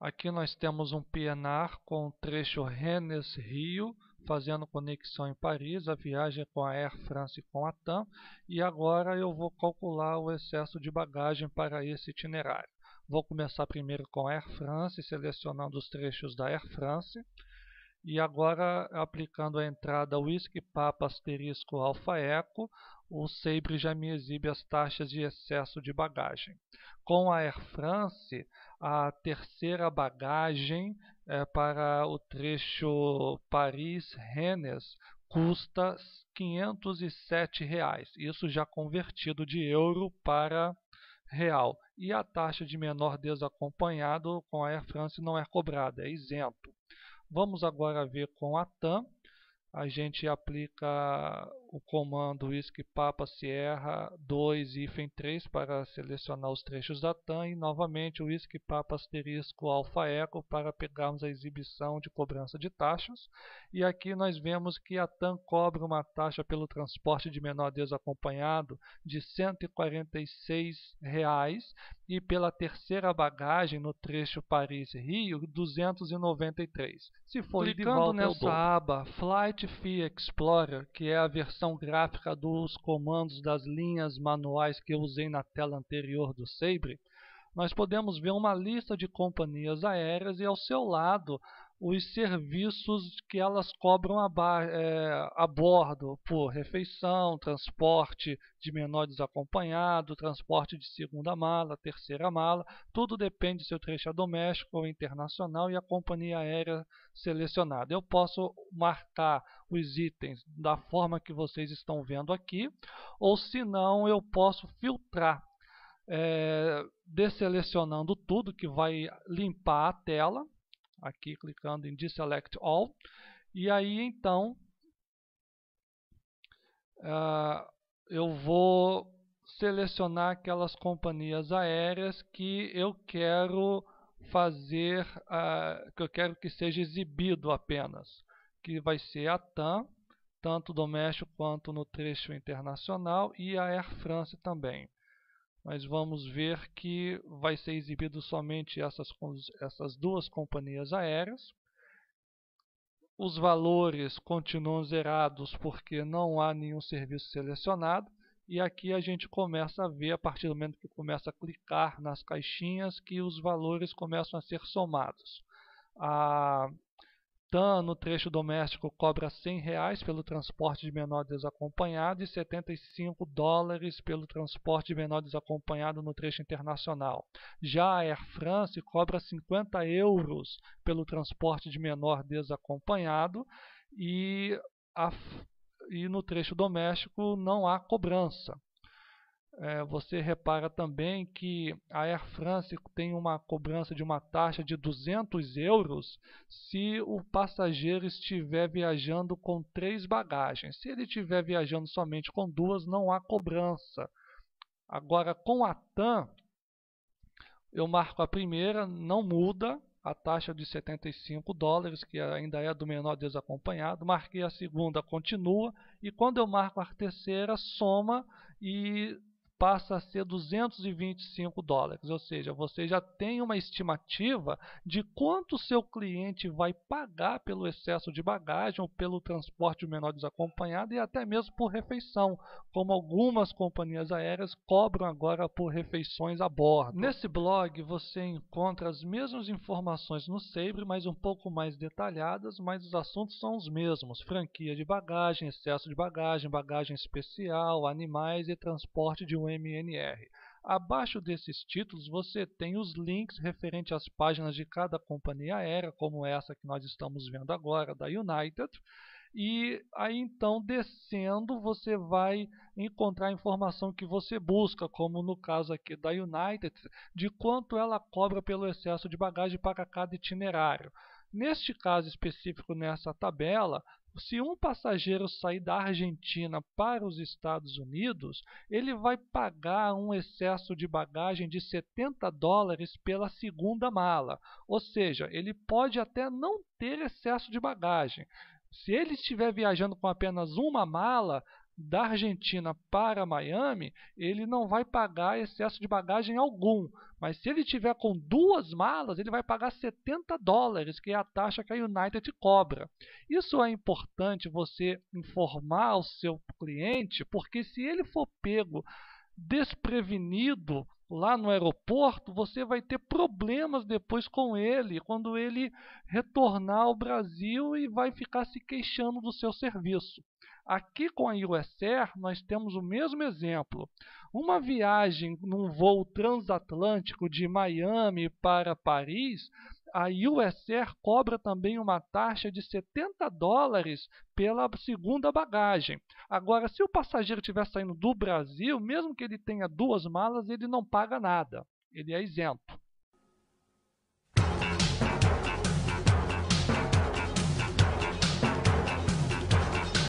Aqui nós temos um PNR com o trecho Rennes-Rio, fazendo conexão em Paris, a viagem com a Air France e com a TAM. E agora eu vou calcular o excesso de bagagem para esse itinerário. Vou começar primeiro com a Air France, selecionando os trechos da Air France. E agora, aplicando a entrada Whisky Papa asterisco Alfa Eco, o Sabre já me exibe as taxas de excesso de bagagem. Com a Air France, a terceira bagagem é, para o trecho Paris-Rennes custa R$ 507, reais, isso já convertido de euro para real. E a taxa de menor desacompanhado com a Air France não é cobrada, é isento. Vamos agora ver com a TAM. A gente aplica o comando whisky papa sierra 2 hífen 3 para selecionar os trechos da TAM e novamente o whisky papa asterisco alfa eco para pegarmos a exibição de cobrança de taxas. E aqui nós vemos que a TAM cobra uma taxa pelo transporte de menor desacompanhado de R$ 146 reais e pela terceira bagagem no trecho Paris-Rio R$ 293. Se for Clicando de volta nessa aba Flight Fee Explorer, que é a versão representação gráfica dos comandos das linhas manuais que eu usei na tela anterior do Sabre, nós podemos ver uma lista de companhias aéreas e ao seu lado os serviços que elas cobram a, é, a bordo, por refeição, transporte de menor desacompanhado, transporte de segunda mala, terceira mala, tudo depende se o trecho é doméstico ou internacional e a companhia aérea selecionada. Eu posso marcar os itens da forma que vocês estão vendo aqui, ou se não, eu posso filtrar, é, deselecionando tudo que vai limpar a tela, aqui clicando em Deselect All. E aí, então, uh, eu vou selecionar aquelas companhias aéreas que eu quero fazer, uh, que eu quero que seja exibido apenas, que vai ser a TAM, tanto doméstico quanto no trecho internacional, e a Air France também mas vamos ver que vai ser exibido somente essas, essas duas companhias aéreas. Os valores continuam zerados porque não há nenhum serviço selecionado. E aqui a gente começa a ver, a partir do momento que começa a clicar nas caixinhas, que os valores começam a ser somados. A TAM no trecho doméstico cobra R$ 100 pelo transporte de menor desacompanhado e 75 dólares pelo transporte de menor desacompanhado no trecho internacional. Já a Air France cobra 50 euros pelo transporte de menor desacompanhado e, a, e no trecho doméstico não há cobrança é, você repara também que a Air France tem uma cobrança de uma taxa de 200 euros se o passageiro estiver viajando com três bagagens. Se ele estiver viajando somente com duas, não há cobrança. Agora, com a TAM, eu marco a primeira, não muda a taxa de 75 dólares, que ainda é do menor desacompanhado. Marquei a segunda, continua. E quando eu marco a terceira, soma e passa a ser 225 dólares, ou seja, você já tem uma estimativa de quanto seu cliente vai pagar pelo excesso de bagagem ou pelo transporte menor desacompanhado e até mesmo por refeição, como algumas companhias aéreas cobram agora por refeições a bordo. Nesse blog você encontra as mesmas informações no Sabre, mas um pouco mais detalhadas, mas os assuntos são os mesmos: franquia de bagagem, excesso de bagagem, bagagem especial, animais e transporte de um MNR. Abaixo desses títulos você tem os links referente às páginas de cada companhia aérea, como essa que nós estamos vendo agora, da United. E aí então descendo você vai encontrar a informação que você busca, como no caso aqui da United, de quanto ela cobra pelo excesso de bagagem para cada itinerário. Neste caso específico, nessa tabela, se um passageiro sair da Argentina para os Estados Unidos, ele vai pagar um excesso de bagagem de 70 dólares pela segunda mala. Ou seja, ele pode até não ter excesso de bagagem. Se ele estiver viajando com apenas uma mala, da Argentina para Miami, ele não vai pagar excesso de bagagem algum. Mas se ele tiver com duas malas, ele vai pagar 70 dólares, que é a taxa que a United cobra. Isso é importante você informar ao seu cliente, porque se ele for pego desprevenido lá no aeroporto, você vai ter problemas depois com ele, quando ele retornar ao Brasil e vai ficar se queixando do seu serviço. Aqui com a USR, nós temos o mesmo exemplo. Uma viagem num voo transatlântico de Miami para Paris a USR cobra também uma taxa de 70 dólares pela segunda bagagem. Agora, se o passageiro estiver saindo do Brasil, mesmo que ele tenha duas malas, ele não paga nada. Ele é isento.